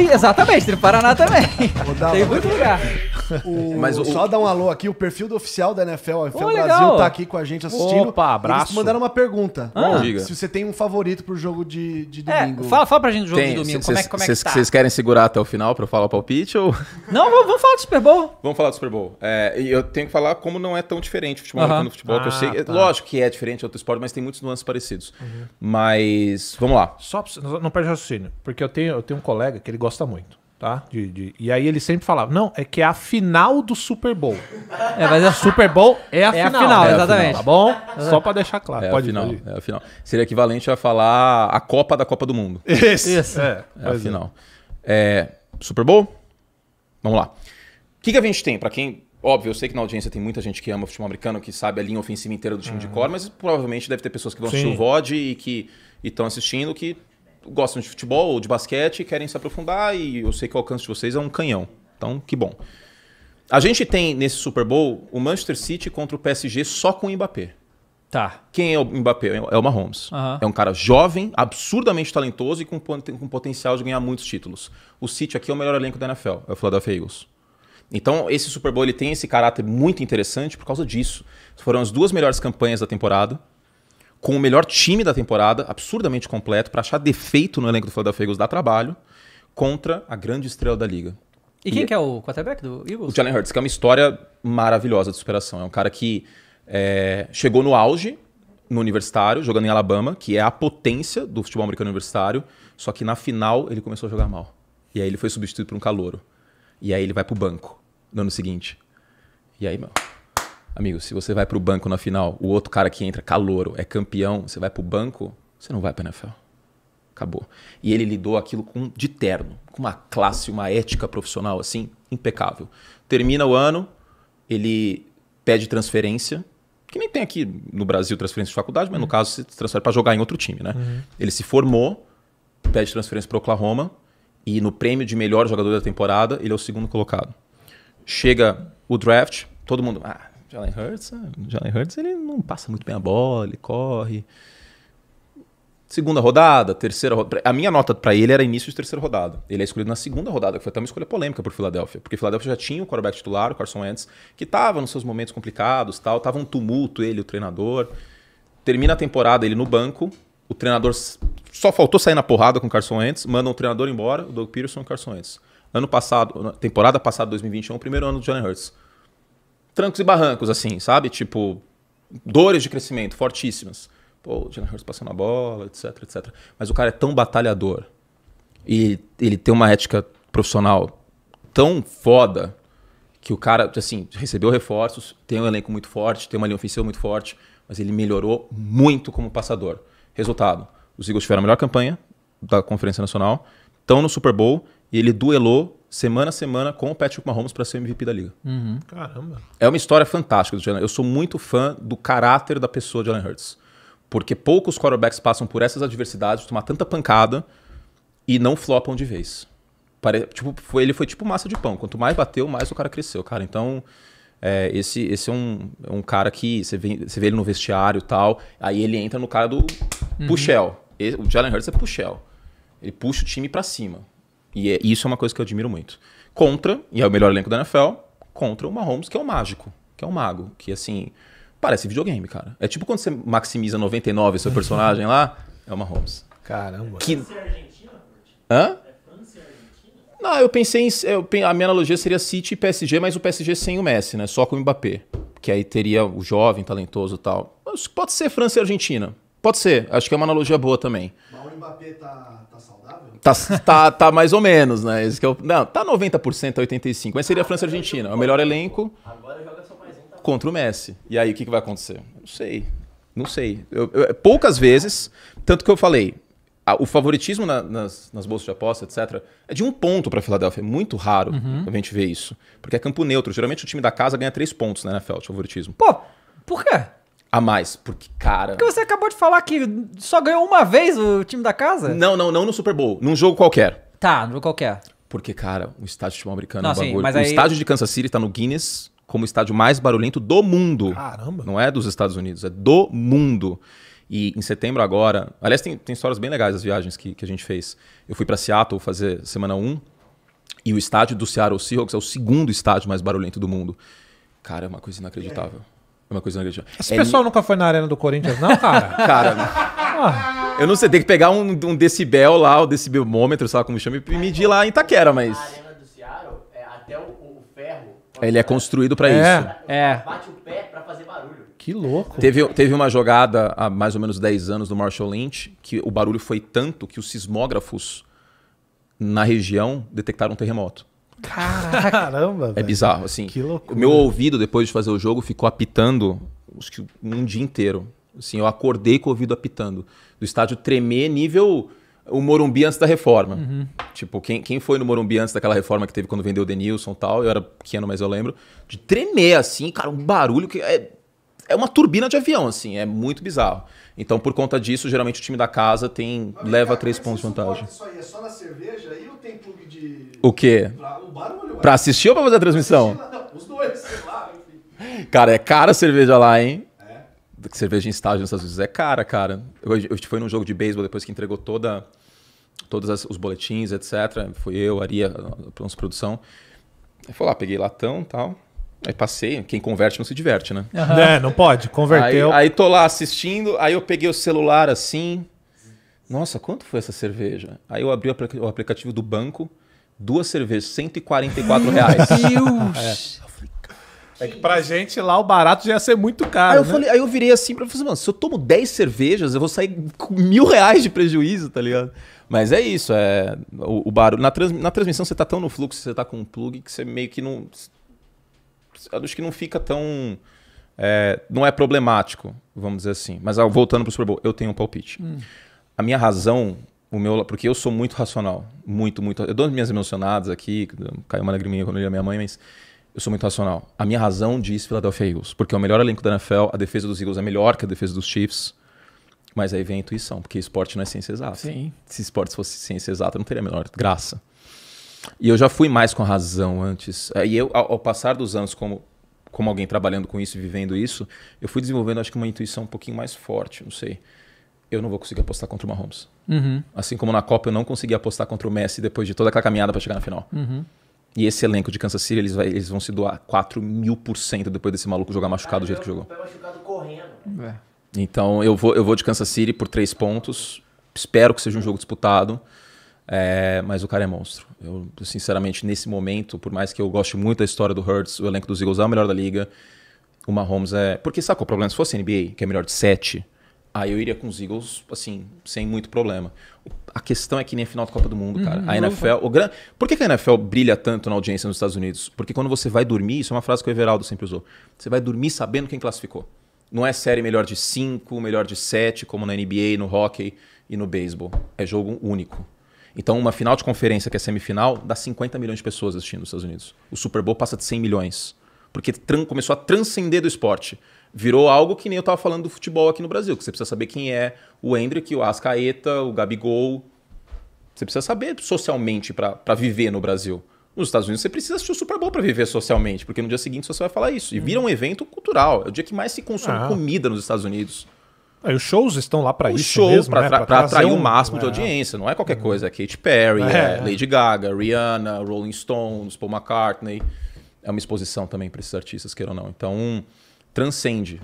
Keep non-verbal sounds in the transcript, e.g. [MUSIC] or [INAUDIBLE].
Exatamente, tem o Paraná também. Tem muito lugar. O, [LAUGHS] Mas o- Só dar um alô aqui, o perfil do oficial da NFL, NFL Brasil, legal. tá aqui com a gente assistindo. Opa, abraço. Eles mandaram uma pergunta. Ah. Se você tem um favorito pro jogo de, de É, domingo. fala, fala pra gente do jogo de domingo, como é, que- como é que tá? Vocês querem segurar até o final pra eu falar o palpite ou... [LAUGHS] Não, vamos, vamos falar do Super Bowl. Vamos falar do Super Bowl. É, eu tenho que falar como não é tão diferente o futebol Aham. americano futebol. que eu ah, sei, é tá. Lógico que é diferente, é outro esporte, mas tem muitos nuances parecidos. Uhum. Mas vamos lá. Só pra, não não perde raciocínio, porque eu tenho, eu tenho um colega que ele gosta muito. Tá? De, de... E aí ele sempre falava, não, é que é a final do Super Bowl. É, mas a Super Bowl é a é final. A final é exatamente. Tá bom? Só para deixar claro. É pode a final. É a final. Seria equivalente a falar a Copa da Copa do Mundo. Isso. Isso. É, é a é. final. É, Super Bowl? Vamos lá. O que, que a gente tem? Para quem Óbvio, eu sei que na audiência tem muita gente que ama o futebol americano, que sabe a linha ofensiva inteira do time uhum. de cor, mas provavelmente deve ter pessoas que vão Sim. assistir o VOD e que estão assistindo que gostam de futebol ou de basquete e querem se aprofundar, e eu sei que o alcance de vocês é um canhão. Então, que bom. A gente tem nesse Super Bowl o Manchester City contra o PSG só com o Mbappé. Tá. Quem é o Mbappé? É o Mahomes. Uhum. É um cara jovem, absurdamente talentoso e com, com potencial de ganhar muitos títulos. O City aqui é o melhor elenco da NFL, é o Philadelphia Eagles. Então, esse Super Bowl ele tem esse caráter muito interessante por causa disso. Foram as duas melhores campanhas da temporada com o melhor time da temporada, absurdamente completo, para achar defeito no elenco do Philadelphia Eagles dá trabalho, contra a grande estrela da liga. E, quem é... que é o quarterback do Eagles? O Jalen Hurts, que é uma história maravilhosa de superação. É um cara que é, chegou no auge no universitário, jogando em Alabama, que é a potência do futebol americano universitário, só que na final ele começou a jogar mal. E aí ele foi substituído por um calouro. E aí ele vai pro banco no ano seguinte. E aí, mano, Amigo, se você vai para o banco na final, o outro cara que entra calouro, é campeão, você vai para o banco, você não vai para NFL. Acabou. E ele lidou aquilo com de terno, com uma classe, uma ética profissional assim impecável. Termina o ano, ele pede transferência, que nem tem aqui no Brasil transferência de faculdade, mas uhum. no caso se transfere para jogar em outro time, né? Uhum. Ele se formou, pede transferência para Oklahoma e no prêmio de melhor jogador da temporada, ele é o segundo colocado. Chega o draft, todo mundo, ah, Jalen Hurts, é, Jalen Hurts ele não passa muito bem a bola, ele corre. Segunda rodada, terceira rodada. A minha nota para ele era início de terceira rodada. Ele é escolhido na segunda rodada, que foi até uma escolha polêmica por Filadélfia, porque Filadélfia já tinha o quarterback titular, o Carson Wentz, que estava nos seus momentos complicados, tal, tava um tumulto ele, o treinador. Termina a temporada ele no banco, o treinador só faltou sair na porrada com o Carson Wentz, mandam o treinador embora, o Doug Peterson e o Carson Wentz. Ano passado, temporada passada 2021, primeiro ano do Jalen Hurts trancos e barrancos, assim, sabe? Tipo, dores de crescimento fortíssimas. Pô, o Jalen Hurts passando a bola, etc, etc. Mas o cara é tão batalhador e ele tem uma ética profissional tão foda que o cara, assim, recebeu reforços, tem um elenco muito forte, tem uma linha ofensiva muito forte, mas ele melhorou muito como passador. Resultado, os Eagles tiveram a melhor campanha da Conferência Nacional, estão no Super Bowl e ele duelou semana a semana com o Patrick Mahomes para ser MVP da liga. Uhum. Caramba. É uma história fantástica do Jalen. Eu sou muito fã do caráter da pessoa de Jalen Hurts. Porque poucos quarterbacks passam por essas adversidades, tomar tanta pancada e não flopam de vez. Pare... Tipo, foi... Ele foi tipo massa de pão. Quanto mais bateu, mais o cara cresceu, cara. Então, é, esse, esse é um, é um cara que você vê, você vê ele no vestiário e tal. Aí ele entra no cara do uhum. Puxel. O Jalen Hurts é Puxel. Ele puxa o time para cima. E é, isso é uma coisa que eu admiro muito. Contra, e é o melhor elenco da NFL, contra o Mahomes, que é o mágico, que é o mago, que assim, parece videogame, cara. É tipo quando você maximiza 99 seu personagem lá, é o Mahomes. Caramba. Que... Hã? Não, eu pensei em. Eu, a minha analogia seria City e PSG, mas o PSG sem o Messi, né? Só com o Mbappé. Que aí teria o jovem, talentoso e tal. Mas pode ser França e Argentina. Pode ser. Acho que é uma analogia boa também. Mbappé tá, tá saudável? Tá, tá, tá mais ou menos, né? Esse que eu, é não, tá 90% a 85%, mas seria ah, França e Argentina. É o melhor elenco. Agora joga só mais um. Tá? Contra o Messi. E aí, o que, que vai acontecer? Não sei. Não sei. Eu, eu, poucas vezes, tanto que eu falei, o favoritismo na, nas, nas, bolsas de aposta, etc., é de um ponto para a Filadélfia. É muito raro uhum. a gente ver isso. Porque é campo neutro. Geralmente o time da casa ganha três pontos né, na NFL, de favoritismo. Pô, por quê? a mais, porque, cara. Porque você acabou de falar que só ganhou uma vez o time da casa? Não, não, não no Super Bowl, num jogo qualquer. Tá, num jogo qualquer. Porque, cara, o estádio de futebol americano não, é um sim, bagulho. Aí... O estádio de Kansas City tá no Guinness como o estádio mais barulhento do mundo. Caramba. Não é dos Estados Unidos, é do mundo. E em setembro agora. Aliás, tem, tem histórias bem legais das viagens que, que a gente fez. Eu fui para Seattle fazer semana 1 e o estádio do Seattle Seahawks é o segundo estádio mais barulhento do mundo. Cara, é uma coisa inacreditável. É. É Uma coisa negativa. Esse é pessoal nunca foi na arena do Corinthians, não, cara? [LAUGHS] cara, não. Ah. Eu não sei, tem que pegar um, um decibel lá, o um decibelômetro, sei lá como chama, e medir lá em Itaquera, mas. A arena do Seattle, é, até o, o ferro. Ele é construído para é, isso. É. é. Bate o pé pra fazer barulho. Que louco. Teve, teve uma jogada há mais ou menos 10 anos do Marshall Lynch que o barulho foi tanto que os sismógrafos na região detectaram um terremoto. Caramba, É bizarro, assim. Que loucura. O meu ouvido, depois de fazer o jogo, ficou apitando um dia inteiro. Assim, eu acordei com o ouvido apitando. Do estádio tremer nível o Morumbi antes da reforma. Uhum. Tipo, quem, quem foi no Morumbi antes daquela reforma que teve quando vendeu o Denilson e tal, eu era pequeno, mas eu lembro, de tremer assim, cara, um barulho que é é uma turbina de avião, assim, é muito bizarro. Então, por conta disso, geralmente o time da casa tem Mas, leva cara, três pontos de vantagem. Isso aí é só na cerveja e ou tem clube de. O quê? Pra, barulho, pra assistir ou pra fazer a transmissão? Não, os dois, sei lá, enfim. Cara, é cara a cerveja lá, hein? É. Cerveja em estágio nos vezes é cara, cara. Eu, eu fui num jogo de beisebol depois que entregou toda, todos as, os boletins, etc. Foi eu, Aria, a nossa produção. Foi lá, peguei latão e tal. Aí passei, quem converte não se diverte, né? Uhum. É, não pode, converteu. Aí, aí tô lá assistindo, aí eu peguei o celular assim. Nossa, quanto foi essa cerveja? Aí eu abri o aplicativo do banco, duas cervejas, 144 reais. Meu Deus! [LAUGHS] É. É que pra gente lá o barato já ia ser muito caro. Aí eu, né? falei, aí eu virei assim pra falar, mano, se eu tomo 10 cervejas, eu vou sair com mil reais de prejuízo, tá ligado? Mas é isso, é o, o barulho. Na, trans, na transmissão você tá tão no fluxo, você tá com um plug que você meio que não acho é que não fica tão. É, não é problemático, vamos dizer assim. Mas ah, voltando para o Super Bowl, eu tenho um palpite. Hum. A minha razão, o meu, porque eu sou muito racional, muito, muito. Eu dou minhas emocionadas aqui, caiu uma lagriminha quando eu li a minha mãe, mas eu sou muito racional. A minha razão diz Philadelphia Eagles, porque é o melhor elenco da NFL, a defesa dos Eagles é melhor que a defesa dos Chiefs. Mas aí vem a intuição, porque esporte não é ciência exata. Sim. Se esporte fosse ciência exata, não teria a menor graça. E eu já fui mais com a razão antes. É, e eu, ao, ao passar dos anos, como como alguém trabalhando com isso e vivendo isso, eu fui desenvolvendo, acho que, uma intuição um pouquinho mais forte, não sei. Eu não vou conseguir apostar contra o Mahomes. Uhum. Assim como na Copa eu não consegui apostar contra o Messi depois de toda aquela caminhada para chegar na final. Uhum. E esse elenco de Kansas City, eles, vai, eles vão se doar 4 mil por cento depois desse maluco jogar machucado do jeito que jogou. machucado correndo. É. Então eu vou, eu vou de Kansas City por três pontos. Espero que seja um jogo disputado. É, mas o cara é monstro. Eu, sinceramente, nesse momento, por mais que eu goste muito da história do Hurts, o elenco dos Eagles é o melhor da liga. O Mahomes é. Porque sabe qual é o problema? Se fosse NBA, que é melhor de 7, aí eu iria com os Eagles, assim, sem muito problema. A questão é que nem a final da Copa do Mundo, cara. Uhum, a NFL. O gran... Por que, que, a NFL brilha tanto na audiência nos Estados Unidos? Porque quando você vai dormir, isso é uma frase que o Everaldo sempre usou. Você vai dormir sabendo quem classificou. Não é série melhor de 5, melhor de 7, como na NBA, no hockey e no beisebol. É jogo único. Então, uma final de conferência que é semifinal dá 50 milhões de pessoas assistindo nos Estados Unidos. O Super Bowl passa de 100 milhões. Porque começou a transcender do esporte. Virou algo que nem eu estava falando do futebol aqui no Brasil, que você precisa saber quem é o Hendrick, o Ascaeta, o Gabigol. Você precisa saber socialmente para viver no Brasil. Nos Estados Unidos você precisa assistir o Super Bowl para viver socialmente, porque no dia seguinte você vai falar isso. E vira uhum. um evento cultural. É o dia que mais se consome ah. comida nos Estados Unidos. Aí os shows estão lá para isso show mesmo, pra, né? atrair um... o máximo é. de audiência. Não é qualquer coisa. É Katy Perry, é. é. Lady Gaga, Rihanna, Rolling Stones, Paul McCartney. É uma exposição também para esses artistas, queiram ou não. Então, transcende.